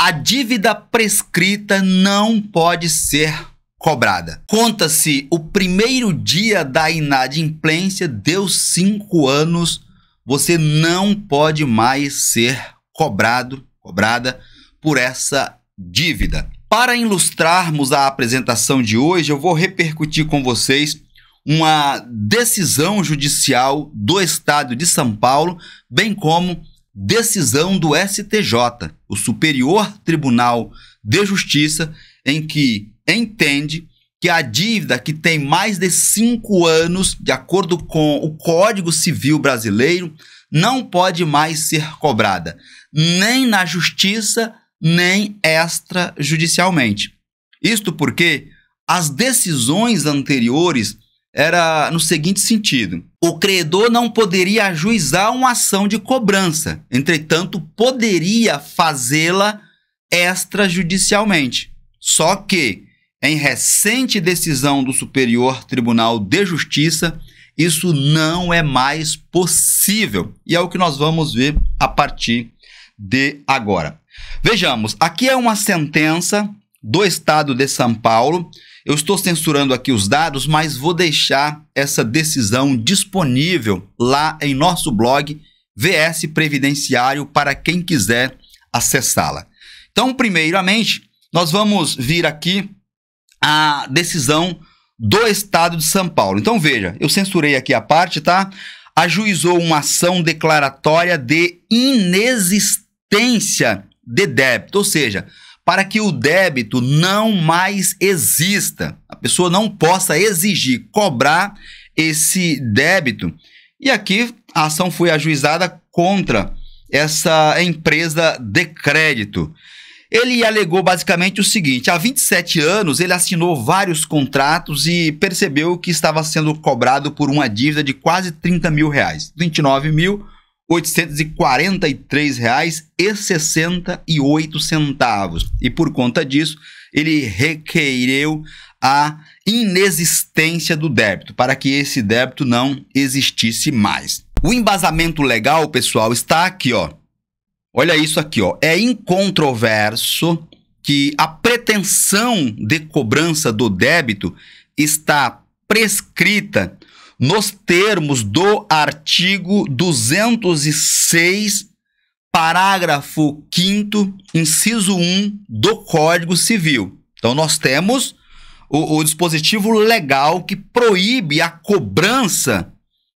A dívida prescrita não pode ser cobrada. Conta-se o primeiro dia da inadimplência, deu cinco anos, você não pode mais ser cobrado, cobrada por essa dívida. Para ilustrarmos a apresentação de hoje, eu vou repercutir com vocês uma decisão judicial do estado de São Paulo, bem como decisão do STJ, o Superior Tribunal de Justiça, em que entende que a dívida que tem mais de cinco anos, de acordo com o Código Civil Brasileiro, não pode mais ser cobrada, nem na justiça, nem extrajudicialmente. Isto porque as decisões anteriores era no seguinte sentido: o credor não poderia ajuizar uma ação de cobrança, entretanto, poderia fazê-la extrajudicialmente. Só que, em recente decisão do Superior Tribunal de Justiça, isso não é mais possível. E é o que nós vamos ver a partir de agora. Vejamos, aqui é uma sentença do estado de São Paulo eu estou censurando aqui os dados, mas vou deixar essa decisão disponível lá em nosso blog VS Previdenciário para quem quiser acessá-la. Então, primeiramente, nós vamos vir aqui a decisão do Estado de São Paulo. Então, veja, eu censurei aqui a parte, tá? Ajuizou uma ação declaratória de inexistência de débito, ou seja, para que o débito não mais exista. A pessoa não possa exigir, cobrar esse débito. E aqui a ação foi ajuizada contra essa empresa de crédito. Ele alegou basicamente o seguinte: há 27 anos ele assinou vários contratos e percebeu que estava sendo cobrado por uma dívida de quase 30 mil reais, 29 mil R$ 843,68. E por conta disso, ele requereu a inexistência do débito, para que esse débito não existisse mais. O embasamento legal, pessoal, está aqui, ó. Olha isso aqui, ó. É incontroverso que a pretensão de cobrança do débito está prescrita nos termos do artigo 206, parágrafo 5, inciso 1 do Código Civil. Então, nós temos o, o dispositivo legal que proíbe a cobrança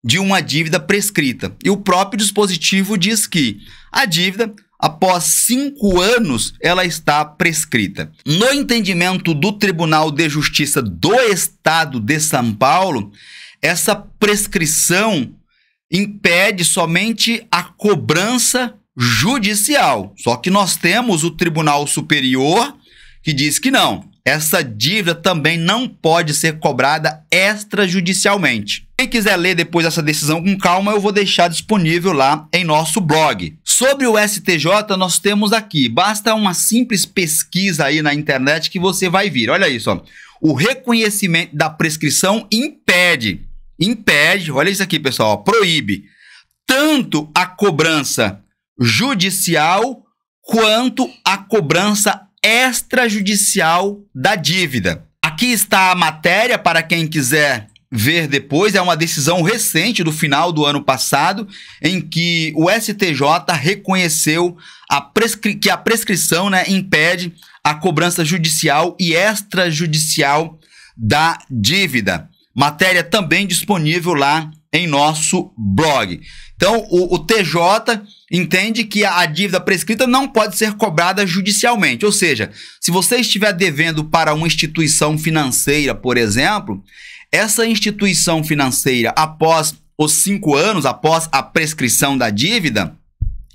de uma dívida prescrita. E o próprio dispositivo diz que a dívida, após cinco anos, ela está prescrita. No entendimento do Tribunal de Justiça do Estado de São Paulo, essa prescrição impede somente a cobrança judicial. Só que nós temos o Tribunal Superior que diz que não. Essa dívida também não pode ser cobrada extrajudicialmente. Quem quiser ler depois essa decisão com calma, eu vou deixar disponível lá em nosso blog. Sobre o STJ, nós temos aqui, basta uma simples pesquisa aí na internet que você vai vir. Olha isso, ó. O reconhecimento da prescrição impede impede, olha isso aqui, pessoal, ó, proíbe tanto a cobrança judicial quanto a cobrança extrajudicial da dívida. Aqui está a matéria para quem quiser ver depois, é uma decisão recente do final do ano passado, em que o STJ reconheceu a que a prescrição né, impede a cobrança judicial e extrajudicial da dívida. Matéria também disponível lá em nosso blog. Então, o, o, TJ entende que a, dívida prescrita não pode ser cobrada judicialmente. Ou seja, se você estiver devendo para uma instituição financeira, por exemplo, essa instituição financeira, após os cinco anos, após a prescrição da dívida,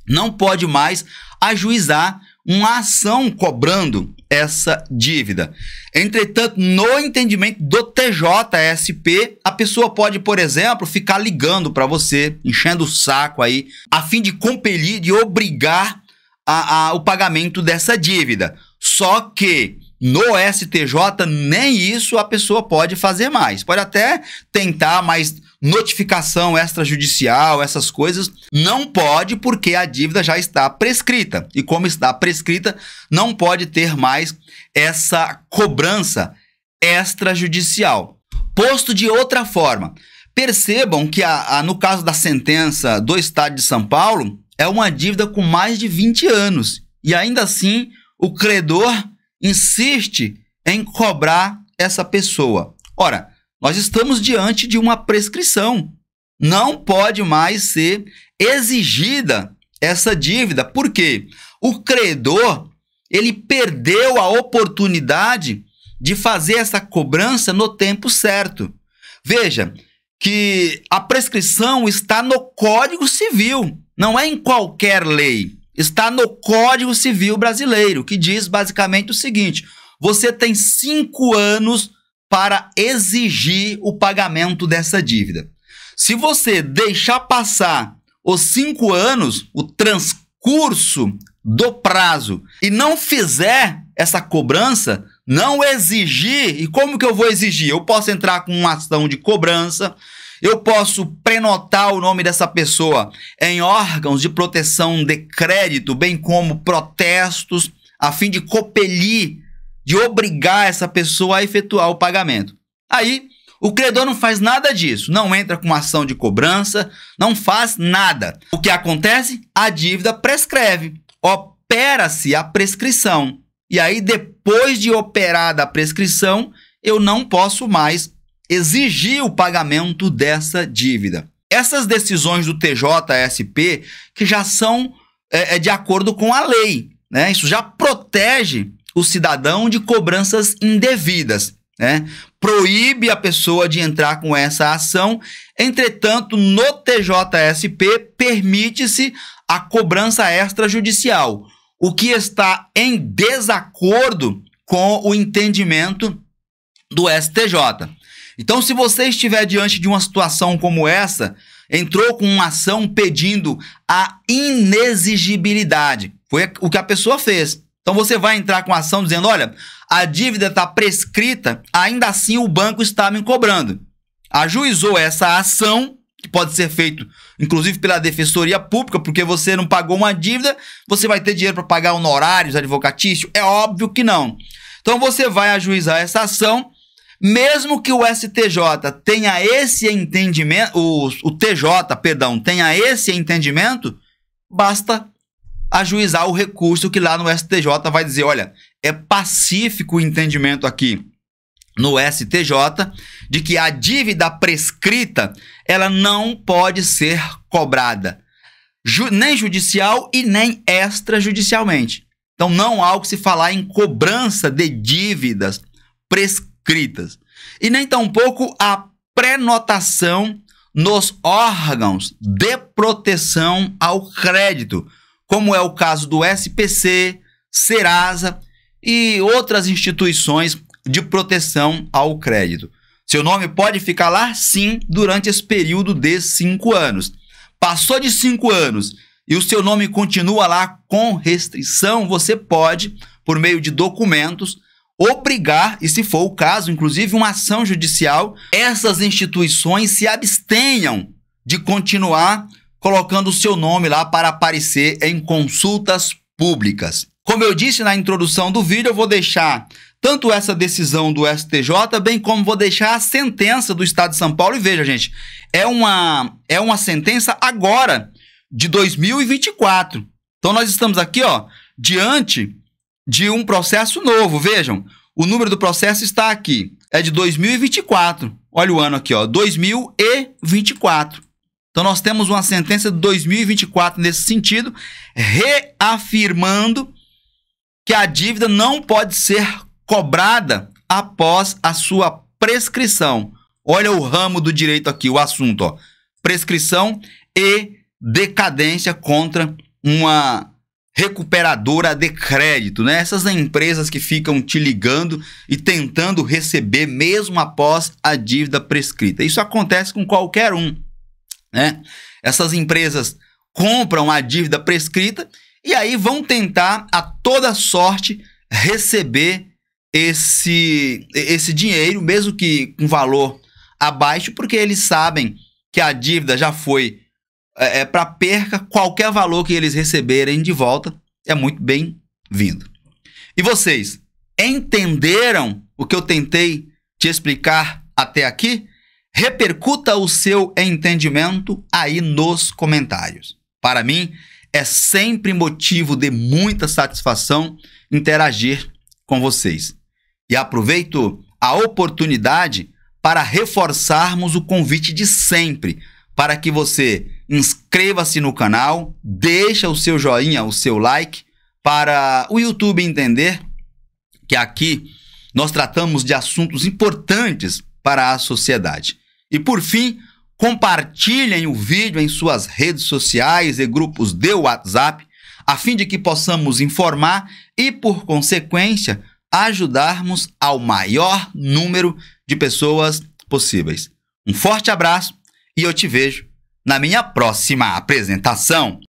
não pode mais ajuizar uma ação cobrando essa dívida. Entretanto, no entendimento do TJSP, a pessoa pode, por exemplo, ficar ligando para você, enchendo o saco aí, a fim de compelir, de obrigar a, a, o pagamento dessa dívida. Só que no STJ, nem isso a pessoa pode fazer mais. Pode até tentar, mas notificação extrajudicial, essas coisas, não pode porque a dívida já está prescrita. E como está prescrita, não pode ter mais essa cobrança extrajudicial. Posto de outra forma, percebam que a, a, no caso da sentença do Estado de São Paulo, é uma dívida com mais de 20 anos. E ainda assim, o credor insiste em cobrar essa pessoa. Ora, nós estamos diante de uma prescrição. Não pode mais ser exigida essa dívida, porque o credor ele perdeu a oportunidade de fazer essa cobrança no tempo certo. Veja que a prescrição está no Código Civil, não é em qualquer lei. Está no Código Civil Brasileiro, que diz basicamente o seguinte: você tem cinco anos para exigir o pagamento dessa dívida. Se você deixar passar os cinco anos, o transcurso do prazo, e não fizer essa cobrança, não exigir, e como que eu vou exigir? Eu posso entrar com uma ação de cobrança, eu posso prenotar o nome dessa pessoa em órgãos de proteção de crédito, bem como protestos, a fim de copelir de obrigar essa pessoa a efetuar o pagamento. Aí, o credor não faz nada disso, não entra com ação de cobrança, não faz nada. O que acontece? A dívida prescreve, opera-se a prescrição. E aí, depois de operada a prescrição, eu não posso mais exigir o pagamento dessa dívida. Essas decisões do TJSP que já são é, é, de acordo com a lei, né? Isso já protege o cidadão de cobranças indevidas. Né? Proíbe a pessoa de entrar com essa ação. Entretanto, no TJSP permite-se a cobrança extrajudicial, o que está em desacordo com o entendimento do STJ. Então, se você estiver diante de uma situação como essa, entrou com uma ação pedindo a inexigibilidade, foi o que a pessoa fez. Então você vai entrar com a ação dizendo: olha, a dívida está prescrita, ainda assim o banco está me cobrando. Ajuizou essa ação, que pode ser feito inclusive pela defensoria pública, porque você não pagou uma dívida, você vai ter dinheiro para pagar honorários advocatícios? É óbvio que não. Então você vai ajuizar essa ação, mesmo que o STJ tenha esse entendimento, o, o TJ, perdão, tenha esse entendimento, basta ajuizar o recurso que lá no STJ vai dizer: olha, é pacífico o entendimento aqui no STJ de que a dívida prescrita ela não pode ser cobrada, ju nem judicial e nem extrajudicialmente. Então não há o que se falar em cobrança de dívidas prescritas. E nem tampouco a prenotação nos órgãos de proteção ao crédito, como é o caso do SPC, Serasa e outras instituições de proteção ao crédito. Seu nome pode ficar lá sim durante esse período de cinco anos. Passou de cinco anos e o seu nome continua lá com restrição, você pode, por meio de documentos, obrigar, e se for o caso, inclusive uma ação judicial, essas instituições se abstenham de continuar colocando o seu nome lá para aparecer em consultas públicas. Como eu disse na introdução do vídeo, eu vou deixar tanto essa decisão do STJ, bem como vou deixar a sentença do Estado de São Paulo. E veja, gente, é uma, é uma sentença agora, de 2024. Então nós estamos aqui, ó, diante de um processo novo. Vejam, o número do processo está aqui. É de 2024. Olha o ano aqui, ó, 2024. Então nós temos uma sentença de 2024 nesse sentido, reafirmando que a dívida não pode ser cobrada após a sua prescrição. Olha o ramo do direito aqui, o assunto, ó. Prescrição e decadência contra uma recuperadora de crédito, né? Essas empresas que ficam te ligando e tentando receber mesmo após a dívida prescrita. Isso acontece com qualquer um. Né? Essas empresas compram a dívida prescrita e aí vão tentar a toda sorte receber esse, esse dinheiro, mesmo que com valor abaixo, porque eles sabem que a dívida já foi é, é para perca, qualquer valor que eles receberem de volta é muito bem-vindo. E vocês entenderam o que eu tentei te explicar até aqui? Repercuta o seu entendimento aí nos comentários. Para mim, é sempre motivo de muita satisfação interagir com vocês. E aproveito a oportunidade para reforçarmos o convite de sempre para que você inscreva-se no canal, deixa o seu joinha, o seu like, para o YouTube entender que aqui nós tratamos de assuntos importantes para a sociedade. E por fim, compartilhem o vídeo em suas redes sociais e grupos de WhatsApp, a fim de que possamos informar e, por consequência, ajudarmos ao maior número de pessoas possíveis. Um forte abraço e eu te vejo na minha próxima apresentação.